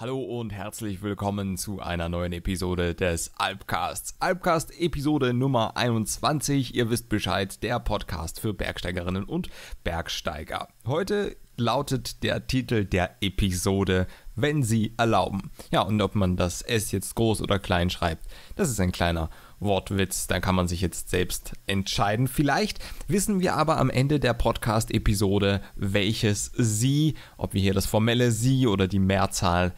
Hallo und herzlich willkommen zu einer neuen Episode des Alpcasts. Alpcast Episode Nummer 21. Ihr wisst Bescheid, der Podcast für Bergsteigerinnen und Bergsteiger. Heute lautet der Titel der Episode, wenn Sie erlauben. Ja, und ob man das S jetzt groß oder klein schreibt, das ist ein kleiner Wortwitz. dann kann man sich jetzt selbst entscheiden. Vielleicht wissen wir aber am Ende der Podcast-Episode, welches Sie, ob wir hier das formelle Sie oder die Mehrzahl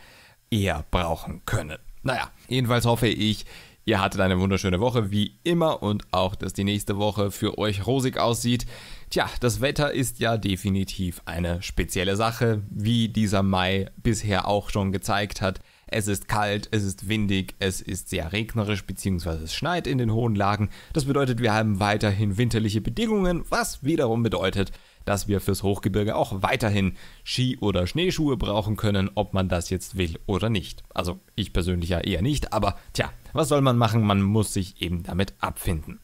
eher brauchen können. Naja, jedenfalls hoffe ich, ihr hattet eine wunderschöne Woche wie immer und auch, dass die nächste Woche für euch rosig aussieht. Tja, das Wetter ist ja definitiv eine spezielle Sache, wie dieser Mai bisher auch schon gezeigt hat. Es ist kalt, es ist windig, es ist sehr regnerisch bzw. es schneit in den hohen Lagen. Das bedeutet, wir haben weiterhin winterliche Bedingungen, was wiederum bedeutet, dass wir fürs Hochgebirge auch weiterhin Ski- oder Schneeschuhe brauchen können, ob man das jetzt will oder nicht. Also ich persönlich ja eher nicht, aber tja, was soll man machen? Man muss sich eben damit abfinden.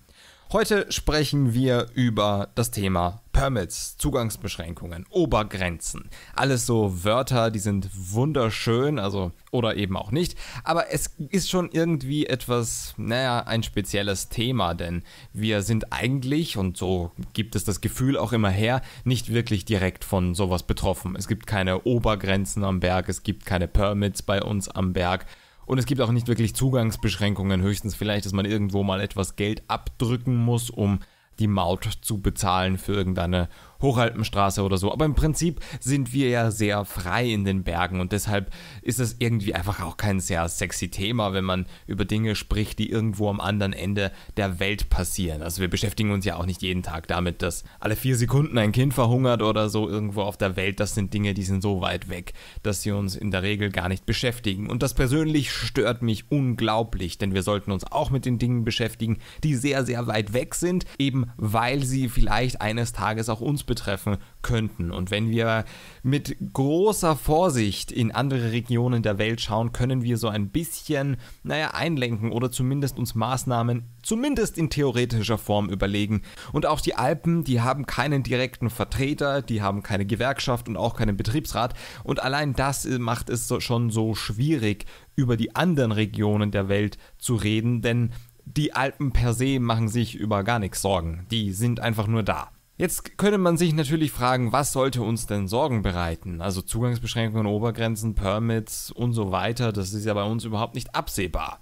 Heute sprechen wir über das Thema Permits, Zugangsbeschränkungen, Obergrenzen. Alles so Wörter, die sind wunderschön, also oder eben auch nicht. Aber es ist schon irgendwie etwas, naja, ein spezielles Thema, denn wir sind eigentlich, und so gibt es das Gefühl auch immer her, nicht wirklich direkt von sowas betroffen. Es gibt keine Obergrenzen am Berg, es gibt keine Permits bei uns am Berg und es gibt auch nicht wirklich Zugangsbeschränkungen, höchstens vielleicht, dass man irgendwo mal etwas Geld abdrücken muss, um die Maut zu bezahlen für irgendeine Hochalpenstraße oder so. Aber im Prinzip sind wir ja sehr frei in den Bergen und deshalb ist das irgendwie einfach auch kein sehr sexy Thema, wenn man über Dinge spricht, die irgendwo am anderen Ende der Welt passieren. Also wir beschäftigen uns ja auch nicht jeden Tag damit, dass alle vier Sekunden ein Kind verhungert oder so irgendwo auf der Welt. Das sind Dinge, die sind so weit weg, dass sie uns in der Regel gar nicht beschäftigen. Und das persönlich stört mich unglaublich, denn wir sollten uns auch mit den Dingen beschäftigen, die sehr, sehr weit weg sind, eben weil sie vielleicht eines Tages auch uns betreffen könnten. Und wenn wir mit großer Vorsicht in andere Regionen der Welt schauen, können wir so ein bisschen, naja, einlenken oder zumindest uns Maßnahmen zumindest in theoretischer Form überlegen. Und auch die Alpen, die haben keinen direkten Vertreter, die haben keine Gewerkschaft und auch keinen Betriebsrat. Und allein das macht es schon so schwierig, über die anderen Regionen der Welt zu reden, denn die Alpen per se machen sich über gar nichts Sorgen. Die sind einfach nur da. Jetzt könnte man sich natürlich fragen, was sollte uns denn Sorgen bereiten? Also Zugangsbeschränkungen, Obergrenzen, Permits und so weiter, das ist ja bei uns überhaupt nicht absehbar.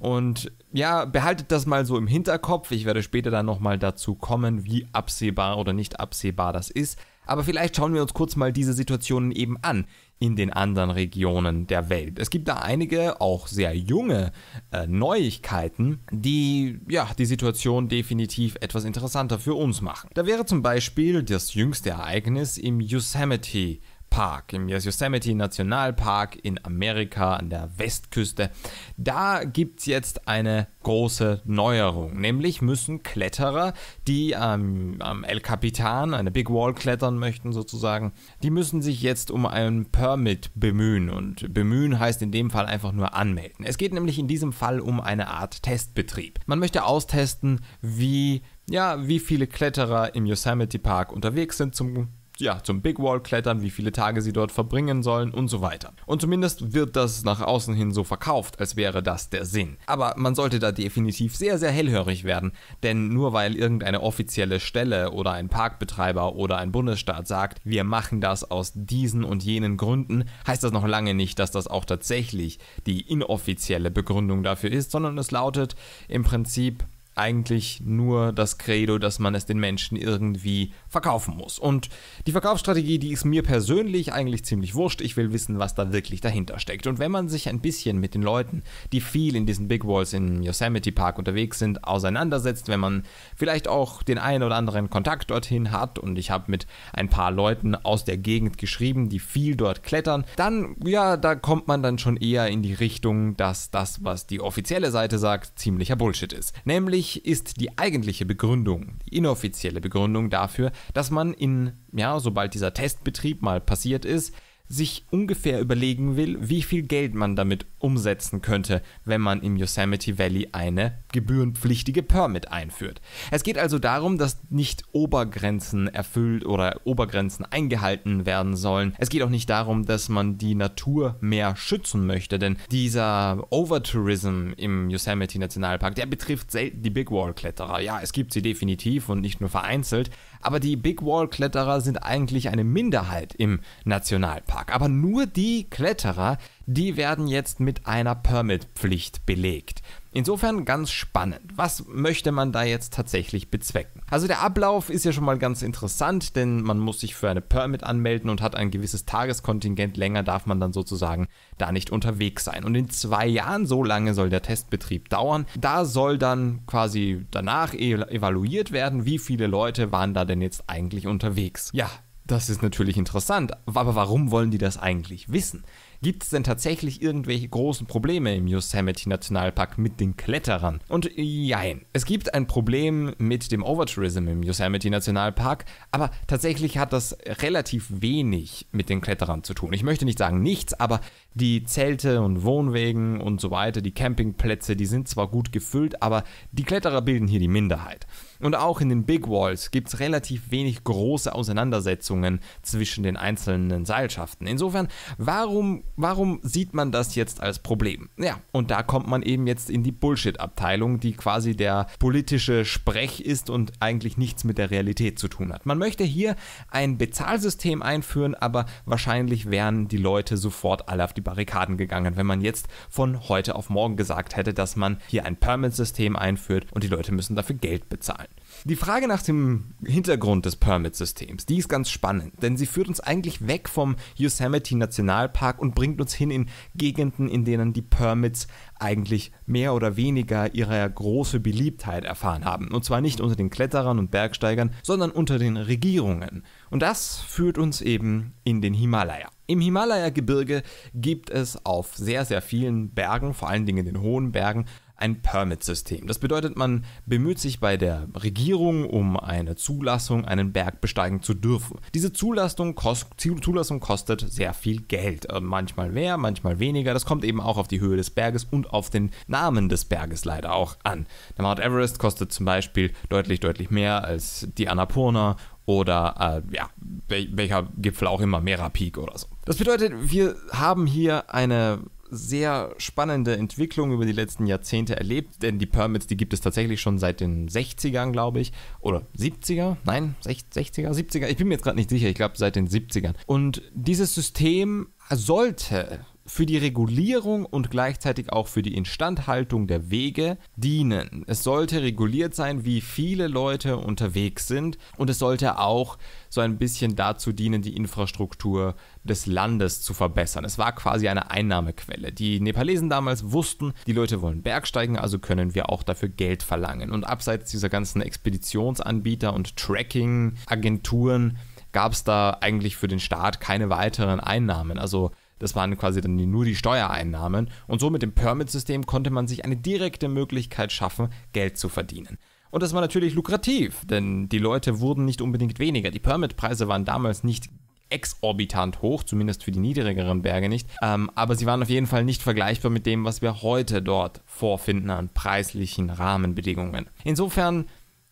Und ja, behaltet das mal so im Hinterkopf. Ich werde später dann nochmal dazu kommen, wie absehbar oder nicht absehbar das ist. Aber vielleicht schauen wir uns kurz mal diese Situationen eben an in den anderen Regionen der Welt. Es gibt da einige auch sehr junge äh, Neuigkeiten, die ja die Situation definitiv etwas interessanter für uns machen. Da wäre zum Beispiel das jüngste Ereignis im Yosemite Park, im Yosemite Nationalpark in Amerika an der Westküste. Da gibt es jetzt eine große Neuerung. Nämlich müssen Kletterer, die ähm, am El Capitan, eine Big Wall klettern möchten sozusagen, die müssen sich jetzt um einen Permit bemühen. Und bemühen heißt in dem Fall einfach nur anmelden. Es geht nämlich in diesem Fall um eine Art Testbetrieb. Man möchte austesten, wie ja, wie viele Kletterer im Yosemite Park unterwegs sind zum ja, zum Big Wall klettern, wie viele Tage sie dort verbringen sollen und so weiter. Und zumindest wird das nach außen hin so verkauft, als wäre das der Sinn. Aber man sollte da definitiv sehr, sehr hellhörig werden, denn nur weil irgendeine offizielle Stelle oder ein Parkbetreiber oder ein Bundesstaat sagt, wir machen das aus diesen und jenen Gründen, heißt das noch lange nicht, dass das auch tatsächlich die inoffizielle Begründung dafür ist, sondern es lautet im Prinzip, eigentlich nur das Credo, dass man es den Menschen irgendwie verkaufen muss. Und die Verkaufsstrategie, die ist mir persönlich eigentlich ziemlich wurscht. Ich will wissen, was da wirklich dahinter steckt. Und wenn man sich ein bisschen mit den Leuten, die viel in diesen Big Walls in Yosemite Park unterwegs sind, auseinandersetzt, wenn man vielleicht auch den einen oder anderen Kontakt dorthin hat, und ich habe mit ein paar Leuten aus der Gegend geschrieben, die viel dort klettern, dann, ja, da kommt man dann schon eher in die Richtung, dass das, was die offizielle Seite sagt, ziemlicher Bullshit ist. Nämlich nämlich ist die eigentliche Begründung, die inoffizielle Begründung dafür, dass man in, ja, sobald dieser Testbetrieb mal passiert ist, sich ungefähr überlegen will, wie viel Geld man damit umsetzen könnte, wenn man im Yosemite Valley eine gebührenpflichtige Permit einführt. Es geht also darum, dass nicht Obergrenzen erfüllt oder Obergrenzen eingehalten werden sollen. Es geht auch nicht darum, dass man die Natur mehr schützen möchte, denn dieser Overtourism im Yosemite Nationalpark, der betrifft selten die Big Wall Kletterer. Ja, es gibt sie definitiv und nicht nur vereinzelt, aber die Big Wall-Kletterer sind eigentlich eine Minderheit im Nationalpark. Aber nur die Kletterer, die werden jetzt mit einer Permitpflicht belegt. Insofern ganz spannend. Was möchte man da jetzt tatsächlich bezwecken? Also der Ablauf ist ja schon mal ganz interessant, denn man muss sich für eine Permit anmelden und hat ein gewisses Tageskontingent. Länger darf man dann sozusagen da nicht unterwegs sein. Und in zwei Jahren, so lange soll der Testbetrieb dauern, da soll dann quasi danach e-, evaluiert werden, wie viele Leute waren da denn jetzt eigentlich unterwegs. Ja, das ist natürlich interessant, aber warum wollen die das eigentlich wissen? Gibt es denn tatsächlich irgendwelche großen Probleme im Yosemite Nationalpark mit den Kletterern? Und jein, es gibt ein Problem mit dem Overtourism im Yosemite Nationalpark, aber tatsächlich hat das relativ wenig mit den Kletterern zu tun. Ich möchte nicht sagen nichts, aber die Zelte und Wohnwegen und so weiter, die Campingplätze, die sind zwar gut gefüllt, aber die Kletterer bilden hier die Minderheit. Und auch in den Big Walls gibt es relativ wenig große Auseinandersetzungen zwischen den einzelnen Seilschaften. Insofern, warum, warum sieht man das jetzt als Problem? Ja, und da kommt man eben jetzt in die Bullshit-Abteilung, die quasi der politische Sprech ist und eigentlich nichts mit der Realität zu tun hat. Man möchte hier ein Bezahlsystem einführen, aber wahrscheinlich wären die Leute sofort alle auf die Barrikaden gegangen, wenn man jetzt von heute auf morgen gesagt hätte, dass man hier ein Permit-System einführt und die Leute müssen dafür Geld bezahlen. Die Frage nach dem Hintergrund des Permit-Systems, die ist ganz spannend, denn sie führt uns eigentlich weg vom Yosemite Nationalpark und bringt uns hin in Gegenden, in denen die Permits eigentlich mehr oder weniger ihre große Beliebtheit erfahren haben. Und zwar nicht unter den Kletterern und Bergsteigern, sondern unter den Regierungen. Und das führt uns eben in den Himalaya. Im Himalaya-Gebirge gibt es auf sehr, sehr vielen Bergen, vor allen Dingen in den hohen Bergen, ein Permit-System. Das bedeutet, man bemüht sich bei der Regierung um eine Zulassung, einen Berg besteigen zu dürfen. Diese Zulassung, kost Zulassung kostet sehr viel Geld. Äh, manchmal mehr, manchmal weniger. Das kommt eben auch auf die Höhe des Berges und auf den Namen des Berges leider auch an. Der Mount Everest kostet zum Beispiel deutlich, deutlich mehr als die Annapurna oder äh, ja, welcher Gipfel auch immer, Merapeak oder so. Das bedeutet, wir haben hier eine sehr spannende Entwicklung über die letzten Jahrzehnte erlebt, denn die Permits, die gibt es tatsächlich schon seit den 60ern, glaube ich, oder 70er, nein, 60er, 70er, ich bin mir jetzt gerade nicht sicher, ich glaube seit den 70ern. Und dieses System sollte für die Regulierung und gleichzeitig auch für die Instandhaltung der Wege dienen. Es sollte reguliert sein, wie viele Leute unterwegs sind und es sollte auch so ein bisschen dazu dienen, die Infrastruktur des Landes zu verbessern. Es war quasi eine Einnahmequelle. Die Nepalesen damals wussten, die Leute wollen Bergsteigen, also können wir auch dafür Geld verlangen. Und abseits dieser ganzen Expeditionsanbieter und Tracking-Agenturen gab es da eigentlich für den Staat keine weiteren Einnahmen. Also das waren quasi dann nur die Steuereinnahmen. Und so mit dem Permit-System konnte man sich eine direkte Möglichkeit schaffen, Geld zu verdienen. Und das war natürlich lukrativ, denn die Leute wurden nicht unbedingt weniger. Die Permit-Preise waren damals nicht exorbitant hoch, zumindest für die niedrigeren Berge nicht. Ähm, aber sie waren auf jeden Fall nicht vergleichbar mit dem, was wir heute dort vorfinden an preislichen Rahmenbedingungen. Insofern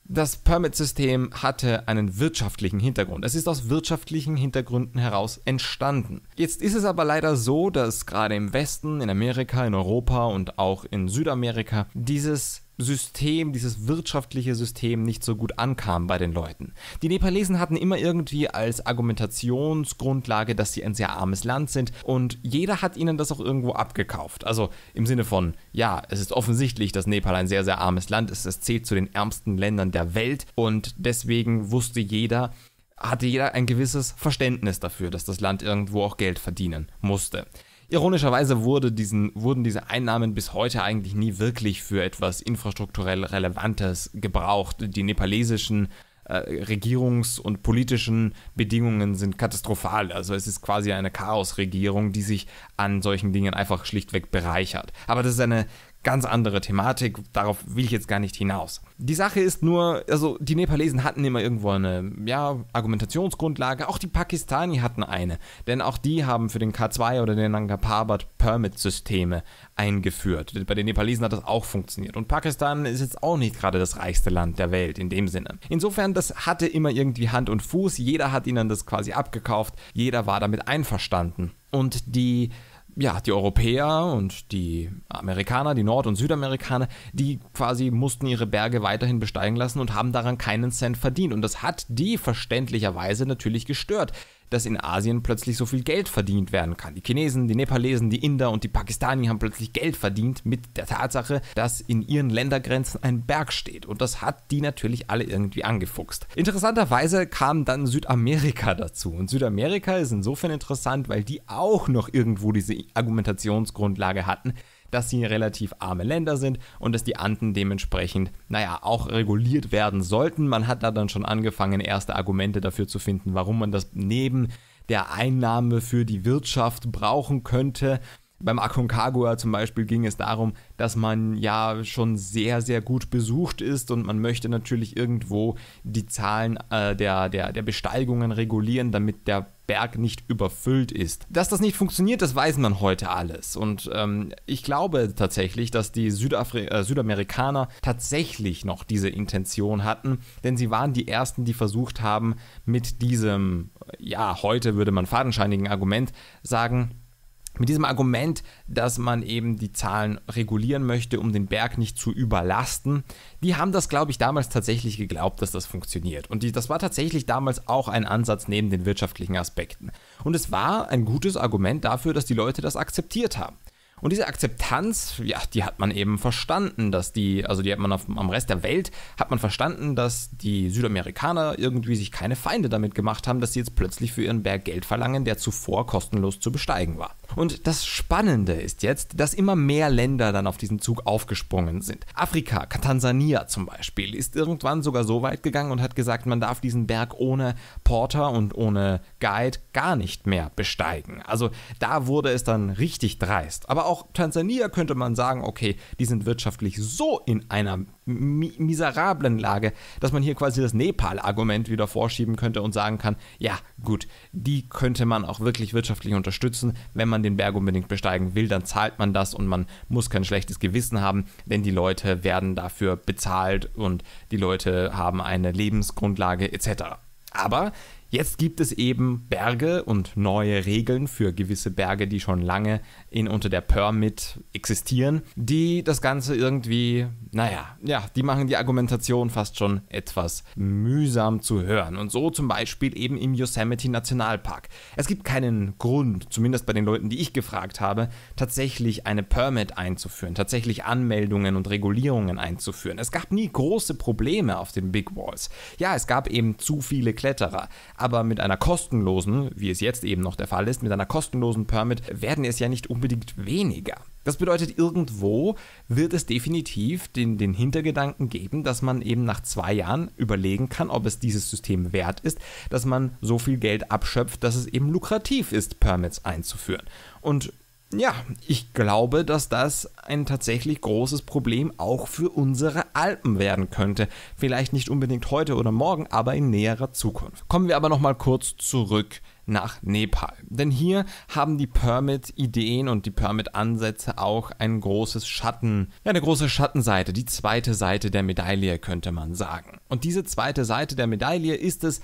das Permit-System hatte einen wirtschaftlichen Hintergrund. Es ist aus wirtschaftlichen Hintergründen heraus entstanden. Jetzt ist es aber leider so, dass gerade im Westen, in Amerika, in Europa und auch in Südamerika dieses System, dieses wirtschaftliche System nicht so gut ankam bei den Leuten. Die Nepalesen hatten immer irgendwie als Argumentationsgrundlage, dass sie ein sehr armes Land sind und jeder hat ihnen das auch irgendwo abgekauft. Also im Sinne von, ja, es ist offensichtlich, dass Nepal ein sehr, sehr armes Land ist, es zählt zu den ärmsten Ländern der Welt und deswegen wusste jeder, hatte jeder ein gewisses Verständnis dafür, dass das Land irgendwo auch Geld verdienen musste. Ironischerweise wurde diesen, wurden diese Einnahmen bis heute eigentlich nie wirklich für etwas infrastrukturell Relevantes gebraucht. Die nepalesischen äh, Regierungs- und politischen Bedingungen sind katastrophal. Also es ist quasi eine Chaosregierung, die sich an solchen Dingen einfach schlichtweg bereichert. Aber das ist eine ganz andere Thematik, darauf will ich jetzt gar nicht hinaus. Die Sache ist nur, also die Nepalesen hatten immer irgendwo eine ja, Argumentationsgrundlage, auch die Pakistani hatten eine, denn auch die haben für den K2 oder den Nanga Parbat Permit-Systeme eingeführt. Bei den Nepalesen hat das auch funktioniert und Pakistan ist jetzt auch nicht gerade das reichste Land der Welt in dem Sinne. Insofern, das hatte immer irgendwie Hand und Fuß, jeder hat ihnen das quasi abgekauft, jeder war damit einverstanden und die ja, die Europäer und die Amerikaner, die Nord- und Südamerikaner, die quasi mussten ihre Berge weiterhin besteigen lassen und haben daran keinen Cent verdient. Und das hat die verständlicherweise natürlich gestört dass in Asien plötzlich so viel Geld verdient werden kann. Die Chinesen, die Nepalesen, die Inder und die Pakistani haben plötzlich Geld verdient mit der Tatsache, dass in ihren Ländergrenzen ein Berg steht. Und das hat die natürlich alle irgendwie angefuchst. Interessanterweise kam dann Südamerika dazu. Und Südamerika ist insofern interessant, weil die auch noch irgendwo diese Argumentationsgrundlage hatten, dass sie relativ arme Länder sind und dass die Anden dementsprechend, naja, auch reguliert werden sollten. Man hat da dann schon angefangen, erste Argumente dafür zu finden, warum man das neben der Einnahme für die Wirtschaft brauchen könnte. Beim Aconcagua zum Beispiel ging es darum, dass man ja schon sehr, sehr gut besucht ist und man möchte natürlich irgendwo die Zahlen äh, der, der, der Besteigungen regulieren, damit der Berg nicht überfüllt ist. Dass das nicht funktioniert, das weiß man heute alles. Und ähm, ich glaube tatsächlich, dass die Südafri äh, Südamerikaner tatsächlich noch diese Intention hatten, denn sie waren die Ersten, die versucht haben, mit diesem, ja, heute würde man fadenscheinigen Argument sagen, mit diesem Argument, dass man eben die Zahlen regulieren möchte, um den Berg nicht zu überlasten, die haben das, glaube ich, damals tatsächlich geglaubt, dass das funktioniert. Und die, das war tatsächlich damals auch ein Ansatz neben den wirtschaftlichen Aspekten. Und es war ein gutes Argument dafür, dass die Leute das akzeptiert haben. Und diese Akzeptanz, ja, die hat man eben verstanden, dass die, also die hat man auf, am Rest der Welt, hat man verstanden, dass die Südamerikaner irgendwie sich keine Feinde damit gemacht haben, dass sie jetzt plötzlich für ihren Berg Geld verlangen, der zuvor kostenlos zu besteigen war. Und das Spannende ist jetzt, dass immer mehr Länder dann auf diesen Zug aufgesprungen sind. Afrika, Tansania zum Beispiel, ist irgendwann sogar so weit gegangen und hat gesagt, man darf diesen Berg ohne Porter und ohne Guide gar nicht mehr besteigen. Also da wurde es dann richtig dreist. Aber auch Tansania könnte man sagen, okay, die sind wirtschaftlich so in einer mi miserablen Lage, dass man hier quasi das Nepal-Argument wieder vorschieben könnte und sagen kann, ja gut, die könnte man auch wirklich wirtschaftlich unterstützen, wenn man den Berg unbedingt besteigen will, dann zahlt man das und man muss kein schlechtes Gewissen haben, denn die Leute werden dafür bezahlt und die Leute haben eine Lebensgrundlage etc. Aber Jetzt gibt es eben Berge und neue Regeln für gewisse Berge, die schon lange in unter der Permit existieren, die das Ganze irgendwie, naja, ja, die machen die Argumentation fast schon etwas mühsam zu hören. Und so zum Beispiel eben im Yosemite Nationalpark. Es gibt keinen Grund, zumindest bei den Leuten, die ich gefragt habe, tatsächlich eine Permit einzuführen, tatsächlich Anmeldungen und Regulierungen einzuführen. Es gab nie große Probleme auf den Big Walls. Ja, es gab eben zu viele Kletterer aber mit einer kostenlosen, wie es jetzt eben noch der Fall ist, mit einer kostenlosen Permit werden es ja nicht unbedingt weniger. Das bedeutet, irgendwo wird es definitiv den, den Hintergedanken geben, dass man eben nach zwei Jahren überlegen kann, ob es dieses System wert ist, dass man so viel Geld abschöpft, dass es eben lukrativ ist, Permits einzuführen. Und ja, ich glaube, dass das ein tatsächlich großes Problem auch für unsere Alpen werden könnte. Vielleicht nicht unbedingt heute oder morgen, aber in näherer Zukunft. Kommen wir aber nochmal kurz zurück nach Nepal. Denn hier haben die Permit-Ideen und die Permit-Ansätze auch ein großes Schatten, ja, eine große Schattenseite, die zweite Seite der Medaille könnte man sagen. Und diese zweite Seite der Medaille ist es,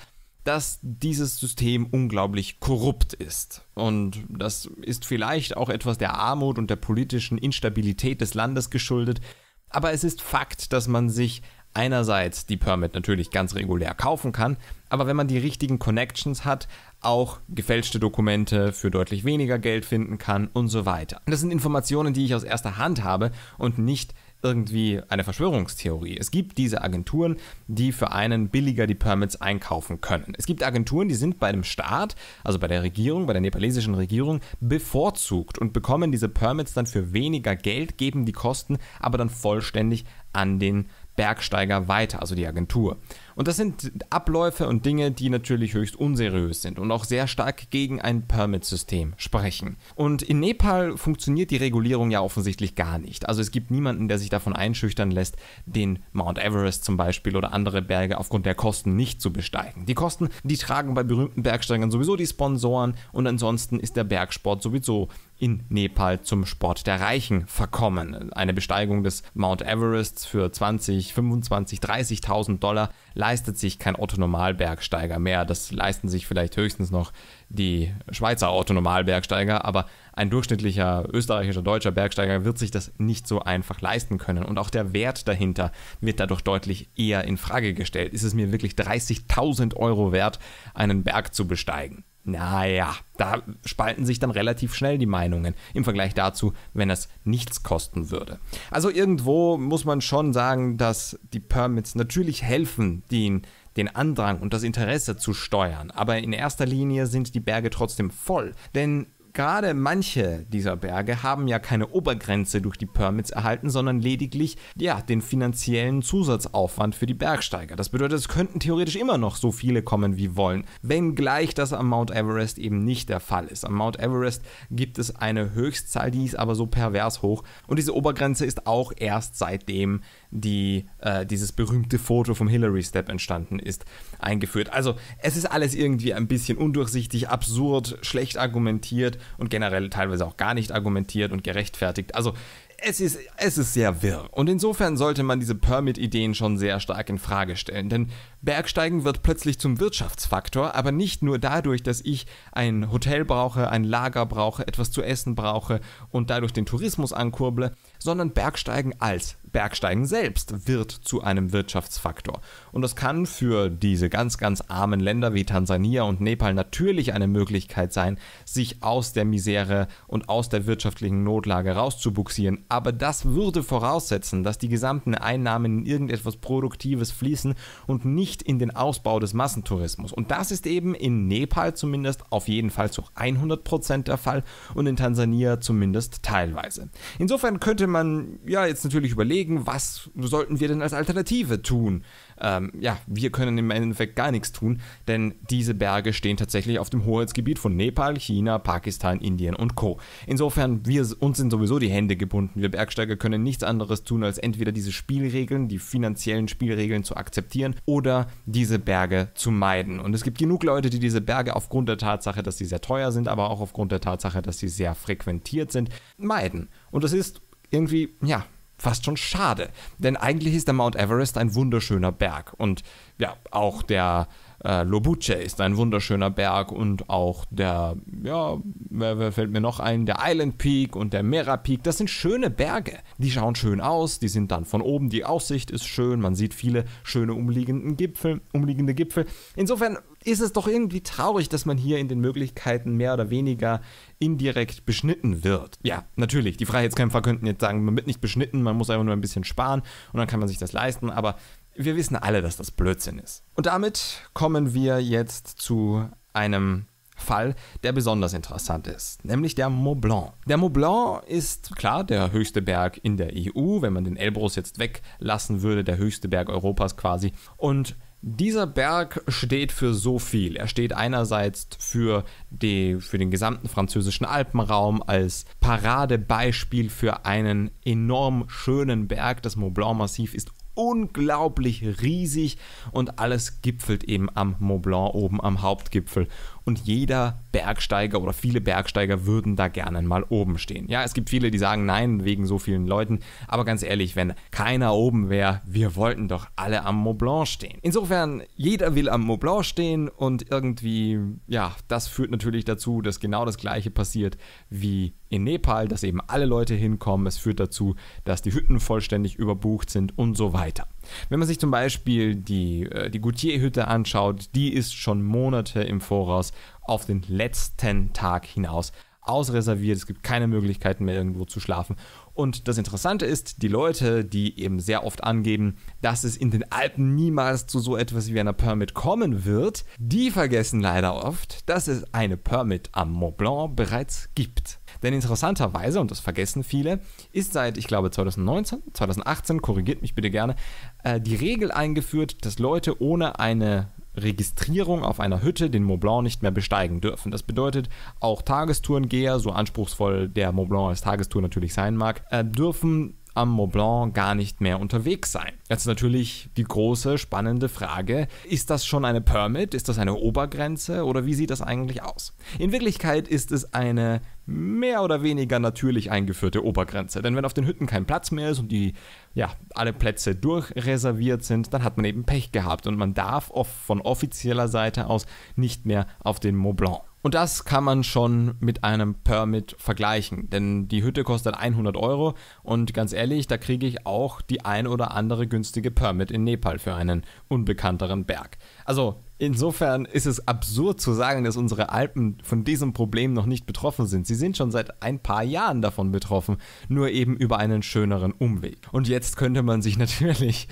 dass dieses System unglaublich korrupt ist. Und das ist vielleicht auch etwas der Armut und der politischen Instabilität des Landes geschuldet, aber es ist Fakt, dass man sich einerseits die Permit natürlich ganz regulär kaufen kann, aber wenn man die richtigen Connections hat, auch gefälschte Dokumente für deutlich weniger Geld finden kann und so weiter. Das sind Informationen, die ich aus erster Hand habe und nicht irgendwie eine Verschwörungstheorie. Es gibt diese Agenturen, die für einen billiger die Permits einkaufen können. Es gibt Agenturen, die sind bei dem Staat, also bei der Regierung, bei der nepalesischen Regierung, bevorzugt und bekommen diese Permits dann für weniger Geld, geben die Kosten aber dann vollständig an den Bergsteiger weiter, also die Agentur. Und das sind Abläufe und Dinge, die natürlich höchst unseriös sind und auch sehr stark gegen ein Permit-System sprechen. Und in Nepal funktioniert die Regulierung ja offensichtlich gar nicht. Also es gibt niemanden, der sich davon einschüchtern lässt, den Mount Everest zum Beispiel oder andere Berge aufgrund der Kosten nicht zu besteigen. Die Kosten, die tragen bei berühmten Bergsteigern sowieso die Sponsoren und ansonsten ist der Bergsport sowieso in Nepal zum Sport der Reichen verkommen. Eine Besteigung des Mount Everest für 20, 25, 30.000 Dollar leistet sich kein Otto-Normalbergsteiger mehr. Das leisten sich vielleicht höchstens noch die Schweizer Otto-Normalbergsteiger, aber ein durchschnittlicher österreichischer, deutscher Bergsteiger wird sich das nicht so einfach leisten können. Und auch der Wert dahinter wird dadurch deutlich eher in Frage gestellt. Ist es mir wirklich 30.000 Euro wert, einen Berg zu besteigen? Naja, da spalten sich dann relativ schnell die Meinungen im Vergleich dazu, wenn es nichts kosten würde. Also irgendwo muss man schon sagen, dass die Permits natürlich helfen, den, den Andrang und das Interesse zu steuern. Aber in erster Linie sind die Berge trotzdem voll. Denn gerade manche dieser Berge haben ja keine Obergrenze durch die Permits erhalten, sondern lediglich ja, den finanziellen Zusatzaufwand für die Bergsteiger. Das bedeutet, es könnten theoretisch immer noch so viele kommen, wie wollen, wenngleich das am Mount Everest eben nicht der Fall ist. Am Mount Everest gibt es eine Höchstzahl, die ist aber so pervers hoch und diese Obergrenze ist auch erst seitdem die, äh, dieses berühmte Foto vom Hillary Step entstanden ist, eingeführt. Also es ist alles irgendwie ein bisschen undurchsichtig, absurd, schlecht argumentiert und generell teilweise auch gar nicht argumentiert und gerechtfertigt. Also es ist, es ist sehr wirr. Und insofern sollte man diese Permit-Ideen schon sehr stark in Frage stellen. Denn Bergsteigen wird plötzlich zum Wirtschaftsfaktor, aber nicht nur dadurch, dass ich ein Hotel brauche, ein Lager brauche, etwas zu essen brauche und dadurch den Tourismus ankurble, sondern Bergsteigen als Bergsteigen selbst wird zu einem Wirtschaftsfaktor. Und das kann für diese ganz, ganz armen Länder wie Tansania und Nepal natürlich eine Möglichkeit sein, sich aus der Misere und aus der wirtschaftlichen Notlage rauszubuxieren. Aber das würde voraussetzen, dass die gesamten Einnahmen in irgendetwas Produktives fließen und nicht in den Ausbau des Massentourismus. Und das ist eben in Nepal zumindest auf jeden Fall zu 100% der Fall und in Tansania zumindest teilweise. Insofern könnte man ja jetzt natürlich überlegen, überlegen, was sollten wir denn als Alternative tun? Ähm, ja, wir können im Endeffekt gar nichts tun, denn diese Berge stehen tatsächlich auf dem Hoheitsgebiet von Nepal, China, Pakistan, Indien und Co. Insofern, wir, uns sind sowieso die Hände gebunden. Wir Bergsteiger können nichts anderes tun, als entweder diese Spielregeln, die finanziellen Spielregeln zu akzeptieren oder diese Berge zu meiden. Und es gibt genug Leute, die diese Berge aufgrund der Tatsache, dass sie sehr teuer sind, aber auch aufgrund der Tatsache, dass sie sehr frequentiert sind, meiden. Und das ist irgendwie, ja, fast schon schade. Denn eigentlich ist der Mount Everest ein wunderschöner Berg. Und ja, auch der äh, Lobuche ist ein wunderschöner Berg und auch der, ja, wer, wer fällt mir noch ein? Der Island Peak und der Mera Peak, das sind schöne Berge. Die schauen schön aus, die sind dann von oben, die Aussicht ist schön, man sieht viele schöne umliegenden Gipfel, umliegende Gipfel. Insofern ist es doch irgendwie traurig, dass man hier in den Möglichkeiten mehr oder weniger indirekt beschnitten wird. Ja, natürlich, die Freiheitskämpfer könnten jetzt sagen, man wird nicht beschnitten, man muss einfach nur ein bisschen sparen und dann kann man sich das leisten, aber wir wissen alle, dass das Blödsinn ist. Und damit kommen wir jetzt zu einem Fall, der besonders interessant ist, nämlich der Mont Blanc. Der Mont Blanc ist klar der höchste Berg in der EU, wenn man den Elbrus jetzt weglassen würde, der höchste Berg Europas quasi. Und dieser Berg steht für so viel. Er steht einerseits für, die, für den gesamten französischen Alpenraum als Paradebeispiel für einen enorm schönen Berg. Das Mont Blanc Massiv ist unglaublich riesig und alles gipfelt eben am Mont Blanc oben am Hauptgipfel und jeder Bergsteiger oder viele Bergsteiger würden da gerne mal oben stehen. Ja, es gibt viele, die sagen nein wegen so vielen Leuten, aber ganz ehrlich, wenn keiner oben wäre, wir wollten doch alle am Mont Blanc stehen. Insofern, jeder will am Mont Blanc stehen und irgendwie, ja, das führt natürlich dazu, dass genau das gleiche passiert wie in Nepal, dass eben alle Leute hinkommen. Es führt dazu, dass die Hütten vollständig überbucht sind und so weiter. Wenn man sich zum Beispiel die, äh, die Goutier-Hütte anschaut, die ist schon Monate im Voraus auf den letzten Tag hinaus ausreserviert, es gibt keine Möglichkeiten mehr irgendwo zu schlafen. Und das Interessante ist, die Leute, die eben sehr oft angeben, dass es in den Alpen niemals zu so etwas wie einer Permit kommen wird, die vergessen leider oft, dass es eine Permit am Mont Blanc bereits gibt. Denn interessanterweise, und das vergessen viele, ist seit, ich glaube, 2019, 2018, korrigiert mich bitte gerne, äh, die Regel eingeführt, dass Leute ohne eine Registrierung auf einer Hütte den Mont Blanc nicht mehr besteigen dürfen. Das bedeutet, auch Tagestourengeher, so anspruchsvoll der Mont Blanc als Tagestour natürlich sein mag, äh, dürfen am Mont Blanc gar nicht mehr unterwegs sein. Jetzt natürlich die große spannende Frage, ist das schon eine Permit, ist das eine Obergrenze oder wie sieht das eigentlich aus? In Wirklichkeit ist es eine mehr oder weniger natürlich eingeführte Obergrenze, denn wenn auf den Hütten kein Platz mehr ist und die ja, alle Plätze durchreserviert sind, dann hat man eben Pech gehabt und man darf von offizieller Seite aus nicht mehr auf den Mont Blanc. Und das kann man schon mit einem Permit vergleichen, denn die Hütte kostet 100 Euro und ganz ehrlich, da kriege ich auch die ein oder andere günstige Permit in Nepal für einen unbekannteren Berg. Also insofern ist es absurd zu sagen, dass unsere Alpen von diesem Problem noch nicht betroffen sind. Sie sind schon seit ein paar Jahren davon betroffen, nur eben über einen schöneren Umweg. Und jetzt könnte man sich natürlich,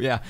ja,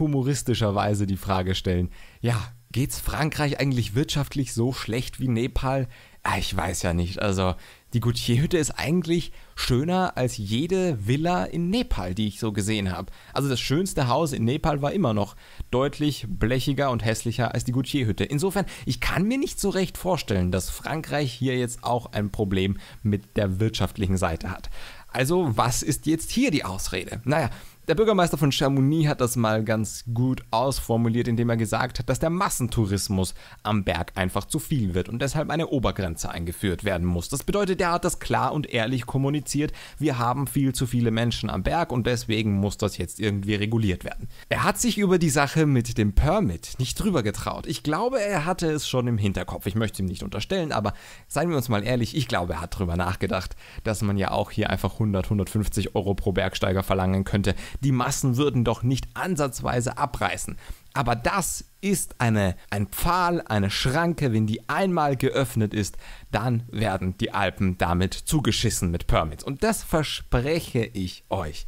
humoristischerweise die Frage stellen, ja, Geht's Frankreich eigentlich wirtschaftlich so schlecht wie Nepal? Ah, ich weiß ja nicht. Also, die goutier ist eigentlich schöner als jede Villa in Nepal, die ich so gesehen habe. Also das schönste Haus in Nepal war immer noch deutlich blechiger und hässlicher als die goutier Insofern, ich kann mir nicht so recht vorstellen, dass Frankreich hier jetzt auch ein Problem mit der wirtschaftlichen Seite hat. Also was ist jetzt hier die Ausrede? Naja, der Bürgermeister von Chamonix hat das mal ganz gut ausformuliert, indem er gesagt hat, dass der Massentourismus am Berg einfach zu viel wird und deshalb eine Obergrenze eingeführt werden muss. Das bedeutet, er hat das klar und ehrlich kommuniziert, wir haben viel zu viele Menschen am Berg und deswegen muss das jetzt irgendwie reguliert werden. Er hat sich über die Sache mit dem Permit nicht drüber getraut. Ich glaube, er hatte es schon im Hinterkopf. Ich möchte ihm nicht unterstellen, aber seien wir uns mal ehrlich, ich glaube, er hat drüber nachgedacht, dass man ja auch hier einfach 100, 150 Euro pro Bergsteiger verlangen könnte. Die Massen würden doch nicht ansatzweise abreißen. Aber das ist eine, ein Pfahl, eine Schranke, wenn die einmal geöffnet ist, dann werden die Alpen damit zugeschissen mit Permits. Und das verspreche ich euch.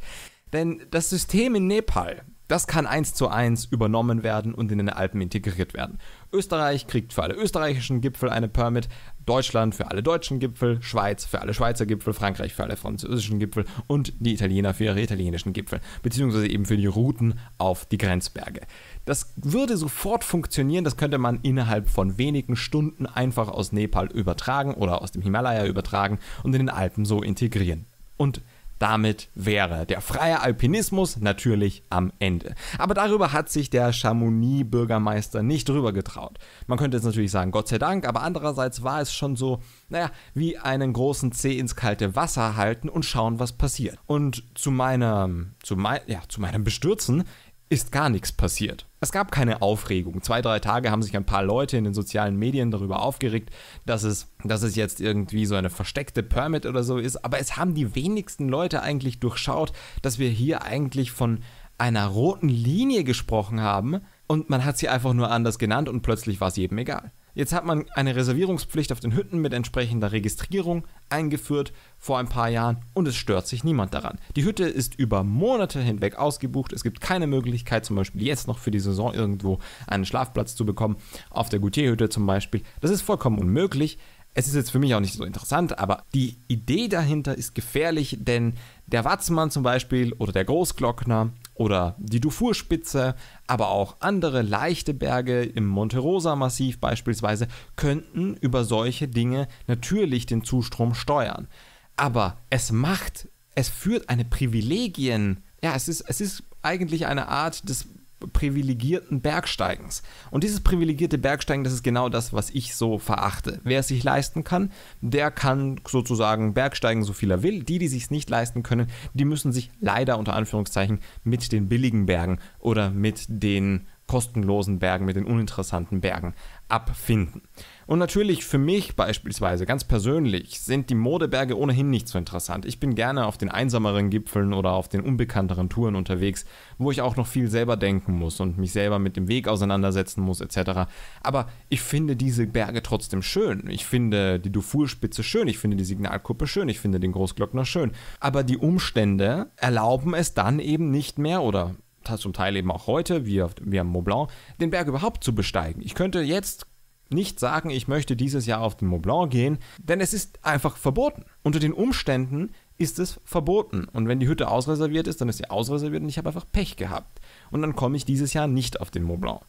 Denn das System in Nepal, das kann eins zu eins übernommen werden und in den Alpen integriert werden. Österreich kriegt für alle österreichischen Gipfel eine Permit, Deutschland für alle deutschen Gipfel, Schweiz für alle Schweizer Gipfel, Frankreich für alle französischen Gipfel und die Italiener für ihre italienischen Gipfel, beziehungsweise eben für die Routen auf die Grenzberge. Das würde sofort funktionieren, das könnte man innerhalb von wenigen Stunden einfach aus Nepal übertragen oder aus dem Himalaya übertragen und in den Alpen so integrieren. Und damit wäre. Der freie Alpinismus natürlich am Ende. Aber darüber hat sich der Chamonix-Bürgermeister nicht drüber getraut. Man könnte jetzt natürlich sagen, Gott sei Dank, aber andererseits war es schon so, naja, wie einen großen Zeh ins kalte Wasser halten und schauen, was passiert. Und zu meinem, zu, mein, ja, zu meinem Bestürzen ist gar nichts passiert. Es gab keine Aufregung. Zwei, drei Tage haben sich ein paar Leute in den sozialen Medien darüber aufgeregt, dass es, dass es jetzt irgendwie so eine versteckte Permit oder so ist. Aber es haben die wenigsten Leute eigentlich durchschaut, dass wir hier eigentlich von einer roten Linie gesprochen haben und man hat sie einfach nur anders genannt und plötzlich war es jedem egal. Jetzt hat man eine Reservierungspflicht auf den Hütten mit entsprechender Registrierung eingeführt vor ein paar Jahren und es stört sich niemand daran. Die Hütte ist über Monate hinweg ausgebucht. Es gibt keine Möglichkeit, zum Beispiel jetzt noch für die Saison irgendwo einen Schlafplatz zu bekommen. Auf der Goutier-Hütte zum Beispiel. Das ist vollkommen unmöglich. Es ist jetzt für mich auch nicht so interessant, aber die Idee dahinter ist gefährlich, denn der Watzmann zum Beispiel oder der Großglockner oder die Dufourspitze, aber auch andere leichte Berge im Monte Rosa Massiv beispielsweise könnten über solche Dinge natürlich den Zustrom steuern. Aber es macht, es führt eine Privilegien, ja, es ist, es ist eigentlich eine Art des privilegierten Bergsteigens. Und dieses privilegierte Bergsteigen, das ist genau das, was ich so verachte. Wer es sich leisten kann, der kann sozusagen Bergsteigen, so viel er will. Die, die sich nicht leisten können, die müssen sich leider unter Anführungszeichen mit den billigen Bergen oder mit den kostenlosen Bergen, mit den uninteressanten Bergen abfinden. Und natürlich für mich beispielsweise, ganz persönlich, sind die Modeberge ohnehin nicht so interessant. Ich bin gerne auf den einsameren Gipfeln oder auf den unbekannteren Touren unterwegs, wo ich auch noch viel selber denken muss und mich selber mit dem Weg auseinandersetzen muss etc. Aber ich finde diese Berge trotzdem schön. Ich finde die Dufourspitze schön, ich finde die Signalkuppe schön, ich finde den Großglockner schön. Aber die Umstände erlauben es dann eben nicht mehr oder zum Teil eben auch heute, wie, wie am Mont Blanc, den Berg überhaupt zu besteigen. Ich könnte jetzt nicht sagen, ich möchte dieses Jahr auf den Mont Blanc gehen, denn es ist einfach verboten. Unter den Umständen ist es verboten. Und wenn die Hütte ausreserviert ist, dann ist sie ausreserviert und ich habe einfach Pech gehabt. Und dann komme ich dieses Jahr nicht auf den Mont Blanc.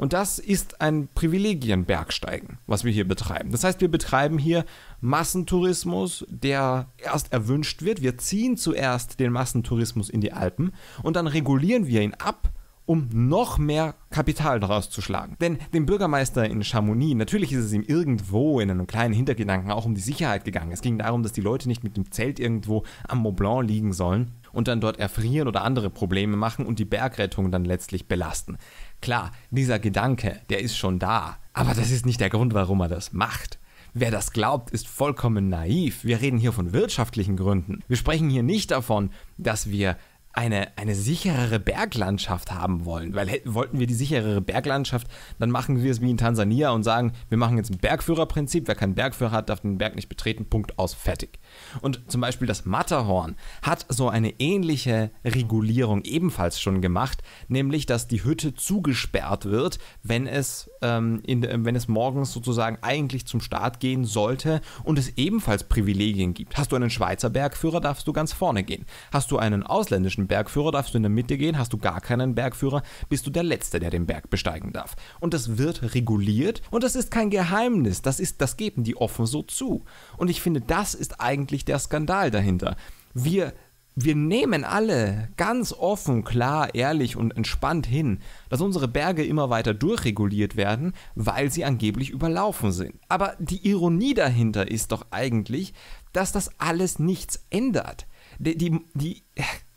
Und das ist ein Privilegienbergsteigen, was wir hier betreiben. Das heißt, wir betreiben hier Massentourismus, der erst erwünscht wird. Wir ziehen zuerst den Massentourismus in die Alpen und dann regulieren wir ihn ab um noch mehr Kapital daraus zu schlagen. Denn dem Bürgermeister in Chamonix, natürlich ist es ihm irgendwo in einem kleinen Hintergedanken auch um die Sicherheit gegangen. Es ging darum, dass die Leute nicht mit dem Zelt irgendwo am Mont Blanc liegen sollen und dann dort erfrieren oder andere Probleme machen und die Bergrettung dann letztlich belasten. Klar, dieser Gedanke, der ist schon da, aber das ist nicht der Grund, warum er das macht. Wer das glaubt, ist vollkommen naiv. Wir reden hier von wirtschaftlichen Gründen. Wir sprechen hier nicht davon, dass wir eine, eine sicherere Berglandschaft haben wollen. Weil hätten, wollten wir die sicherere Berglandschaft, dann machen wir es wie in Tansania und sagen, wir machen jetzt ein Bergführerprinzip. Wer keinen Bergführer hat, darf den Berg nicht betreten. Punkt aus, fertig. Und zum Beispiel das Matterhorn hat so eine ähnliche Regulierung ebenfalls schon gemacht, nämlich dass die Hütte zugesperrt wird, wenn es, ähm, in, wenn es morgens sozusagen eigentlich zum Start gehen sollte und es ebenfalls Privilegien gibt. Hast du einen Schweizer Bergführer, darfst du ganz vorne gehen. Hast du einen ausländischen klassischen Bergführer darfst du in der Mitte gehen, hast du gar keinen Bergführer, bist du der Letzte, der den Berg besteigen darf. Und das wird reguliert und das ist kein Geheimnis, das, ist, das geben die offen so zu. Und ich finde, das ist eigentlich der Skandal dahinter. Wir wir nehmen alle ganz offen, klar, ehrlich und entspannt hin, dass unsere Berge immer weiter durchreguliert werden, weil sie angeblich überlaufen sind. Aber die Ironie dahinter ist doch eigentlich, dass das alles nichts ändert. Die, die, die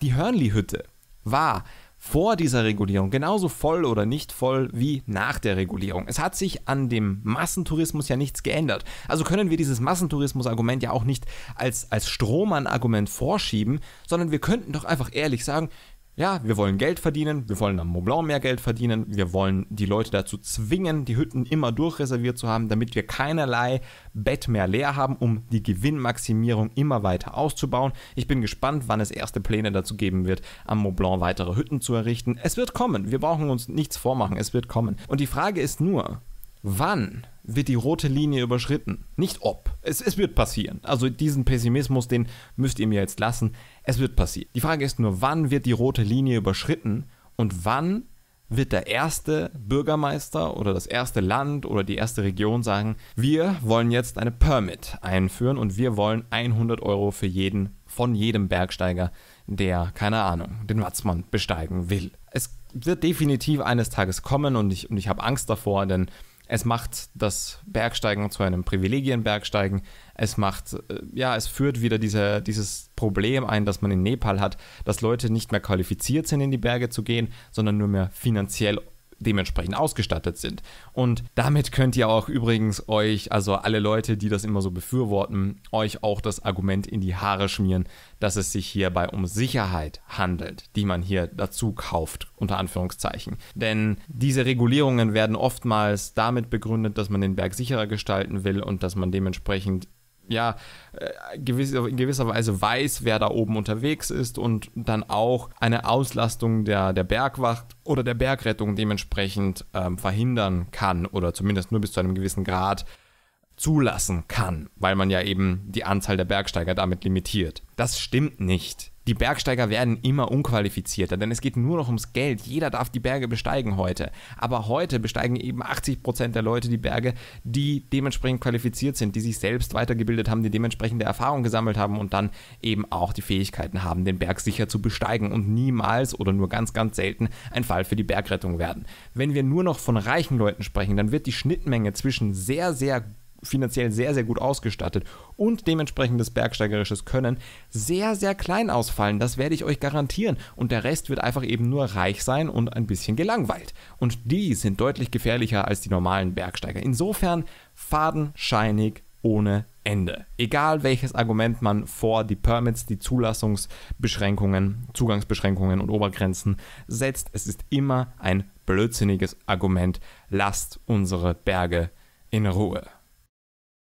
die Hörnli-Hütte war vor dieser Regulierung genauso voll oder nicht voll wie nach der Regulierung. Es hat sich an dem Massentourismus ja nichts geändert. Also können wir dieses Massentourismus-Argument ja auch nicht als, als Strohmann-Argument vorschieben, sondern wir könnten doch einfach ehrlich sagen, ja, wir wollen Geld verdienen, wir wollen am Mont Blanc mehr Geld verdienen, wir wollen die Leute dazu zwingen, die Hütten immer durchreserviert zu haben, damit wir keinerlei Bett mehr leer haben, um die Gewinnmaximierung immer weiter auszubauen. Ich bin gespannt, wann es erste Pläne dazu geben wird, am Mont Blanc weitere Hütten zu errichten. Es wird kommen, wir brauchen uns nichts vormachen, es wird kommen. Und die Frage ist nur, wann wird die rote Linie überschritten. Nicht ob. Es, es, wird passieren. Also diesen Pessimismus, den müsst ihr mir jetzt lassen. Es wird passieren. Die Frage ist nur, wann wird die rote Linie überschritten und wann wird der erste Bürgermeister oder das erste Land oder die erste Region sagen, wir wollen jetzt eine Permit einführen und wir wollen 100 Euro für jeden, von jedem Bergsteiger, der, keine Ahnung, den Watzmann besteigen will. Es wird definitiv eines Tages kommen und ich, und ich habe Angst davor, denn es macht das Bergsteigen zu einem Privilegienbergsteigen. Es macht, äh, ja, es führt wieder diese, dieses Problem ein, das man in Nepal hat, dass Leute nicht mehr qualifiziert sind, in die Berge zu gehen, sondern nur mehr finanziell dementsprechend ausgestattet sind. Und damit könnt ihr auch übrigens euch, also alle Leute, die das immer so befürworten, euch auch das Argument in die Haare schmieren, dass es sich hierbei um Sicherheit handelt, die man hier dazu kauft, unter Anführungszeichen. Denn diese Regulierungen werden oftmals damit begründet, dass man den Berg sicherer gestalten will und dass man dementsprechend ja, äh, in gewisser Weise weiß, wer da oben unterwegs ist und dann auch eine Auslastung der, der Bergwacht oder der Bergrettung dementsprechend ähm, verhindern kann oder zumindest nur bis zu einem gewissen Grad zulassen kann, weil man ja eben die Anzahl der Bergsteiger damit limitiert. Das stimmt nicht die Bergsteiger werden immer unqualifizierter, denn es geht nur noch ums Geld. Jeder darf die Berge besteigen heute. Aber heute besteigen eben 80% der Leute die Berge, die dementsprechend qualifiziert sind, die sich selbst weitergebildet haben, die dementsprechende Erfahrung gesammelt haben und dann eben auch die Fähigkeiten haben, den Berg sicher zu besteigen und niemals oder nur ganz, ganz selten ein Fall für die Bergrettung werden. Wenn wir nur noch von reichen Leuten sprechen, dann wird die Schnittmenge zwischen sehr, sehr finanziell sehr, sehr gut ausgestattet und dementsprechendes bergsteigerisches Können sehr, sehr klein ausfallen. Das werde ich euch garantieren. Und der Rest wird einfach eben nur reich sein und ein bisschen gelangweilt. Und die sind deutlich gefährlicher als die normalen Bergsteiger. Insofern fadenscheinig ohne Ende. Egal welches Argument man vor die Permits, die Zulassungsbeschränkungen, Zugangsbeschränkungen und Obergrenzen setzt, es ist immer ein blödsinniges Argument. Lasst unsere Berge in Ruhe.